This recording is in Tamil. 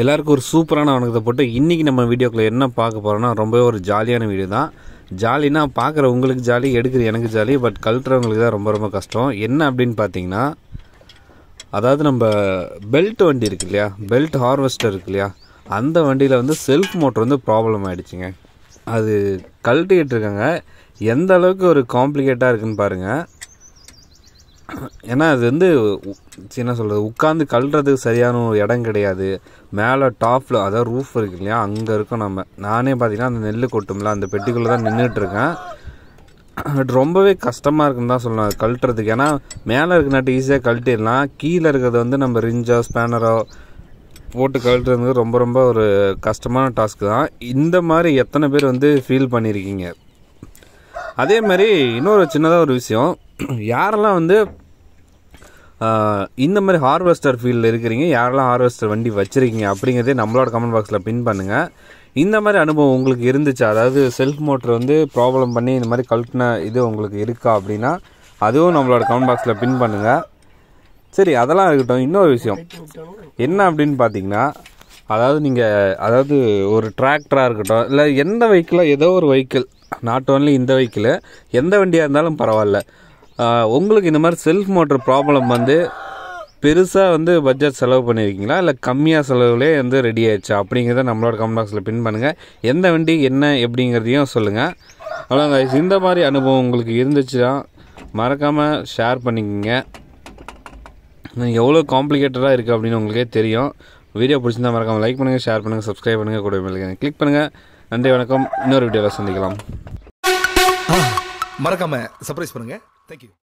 எல்லாருக்கும் ஒரு சூப்பரான வணக்கத்தை போட்டு இன்றைக்கி நம்ம வீடியோக்குள்ளே என்ன பார்க்க போகிறோன்னா ரொம்பவே ஒரு ஜாலியான வீடியோ தான் ஜாலினா பார்க்குற உங்களுக்கு ஜாலி எடுக்கிற எனக்கு ஜாலி பட் கழட்டுறவங்களுக்கு தான் ரொம்ப ரொம்ப கஷ்டம் என்ன அப்படின்னு பார்த்தீங்கன்னா அதாவது நம்ம பெல்ட் வண்டி இருக்கு இல்லையா பெல்ட் ஹார்வெஸ்டர் இருக்கு இல்லையா அந்த வண்டியில் வந்து செல்ஃப் மோட்டர் வந்து ப்ராப்ளம் ஆகிடுச்சிங்க அது கழட்டிக்கிட்டு இருக்காங்க எந்த அளவுக்கு ஒரு காம்ப்ளிகேட்டாக இருக்குதுன்னு பாருங்கள் ஏன்னா அது வந்து என்ன சொல்கிறது உட்காந்து கழுறது சரியான ஒரு இடம் கிடையாது மேலே டாப்பில் அதாவது ரூஃப் இருக்கு இல்லையா அங்கே இருக்கோம் நம்ம நானே பார்த்தீங்கன்னா அந்த நெல் கொட்டும்ல அந்த பெட்டிக்குள்ளே தான் நின்றுட்டுருக்கேன் பட் ரொம்பவே கஷ்டமாக இருக்குன்னு தான் சொல்லணும் கழட்டுறதுக்கு ஏன்னா மேலே இருக்குனாட்டு ஈஸியாக கழட்டிடலாம் கீழே இருக்கிறது வந்து நம்ம ரிஞ்சோ ஸ்பேனரோ போட்டு கழட்டுறதுக்கு ரொம்ப ரொம்ப ஒரு கஷ்டமான டாஸ்க்கு தான் இந்த மாதிரி எத்தனை பேர் வந்து ஃபீல் பண்ணியிருக்கீங்க அதே மாதிரி இன்னொரு சின்னதாக ஒரு விஷயம் யாரெல்லாம் வந்து இந்த மாதிரி ஹார்வெஸ்டர் ஃபீல்டில் இருக்கிறீங்க யாரெல்லாம் ஹார்வெஸ்டர் வண்டி வச்சுருக்கீங்க அப்படிங்கிறதே நம்மளோட கமெண்ட் பாக்ஸில் பின் பண்ணுங்கள் இந்த மாதிரி அனுபவம் உங்களுக்கு இருந்துச்சு அதாவது செல்ஃப் மோட்டர் வந்து ப்ராப்ளம் பண்ணி இந்த மாதிரி கழட்டின இது உங்களுக்கு இருக்கா அப்படின்னா அதுவும் நம்மளோட கமெண்ட் பாக்ஸில் பின் பண்ணுங்கள் சரி அதெல்லாம் இருக்கட்டும் இன்னொரு விஷயம் என்ன அப்படின்னு பார்த்தீங்கன்னா அதாவது நீங்கள் அதாவது ஒரு டிராக்டராக இருக்கட்டும் இல்லை எந்த வெஹிக்கிளோ ஏதோ ஒரு வெஹிக்கிள் நாட் ஓன்லி இந்த வெஹிக்கிள் எந்த வண்டியாக இருந்தாலும் பரவாயில்ல உங்களுக்கு இந்த மாதிரி செல்ஃப் மோட்டர் ப்ராப்ளம் வந்து பெருசாக வந்து பட்ஜெட் செலவு பண்ணியிருக்கீங்களா இல்லை கம்மியாக செலவுலேயே வந்து ரெடி ஆயிடுச்சா அப்படிங்கிறத நம்மளோட கமெண்ட் பின் பண்ணுங்கள் எந்த வண்டி என்ன எப்படிங்கிறதையும் சொல்லுங்கள் அவ்வளோங்க இந்த மாதிரி அனுபவம் உங்களுக்கு இருந்துச்சுன்னா மறக்காமல் ஷேர் பண்ணிக்கோங்க எவ்வளோ காம்ப்ளிகேட்டடாக இருக்குது அப்படின்னு உங்களுக்கே தெரியும் வீடியோ பிடிச்சிருந்தா மறக்காமல் லைக் பண்ணுங்கள் ஷேர் பண்ணுங்கள் சப்ஸ்கிரைப் பண்ணுங்கள் கூட பண்ணுங்கள் கிளிக் பண்ணுங்கள் நன்றி வணக்கம் இன்னொரு வீடியோவில் சந்திக்கலாம் மறக்காமல் சர்ப்ரைஸ் பண்ணுங்கள் தேங்க்யூ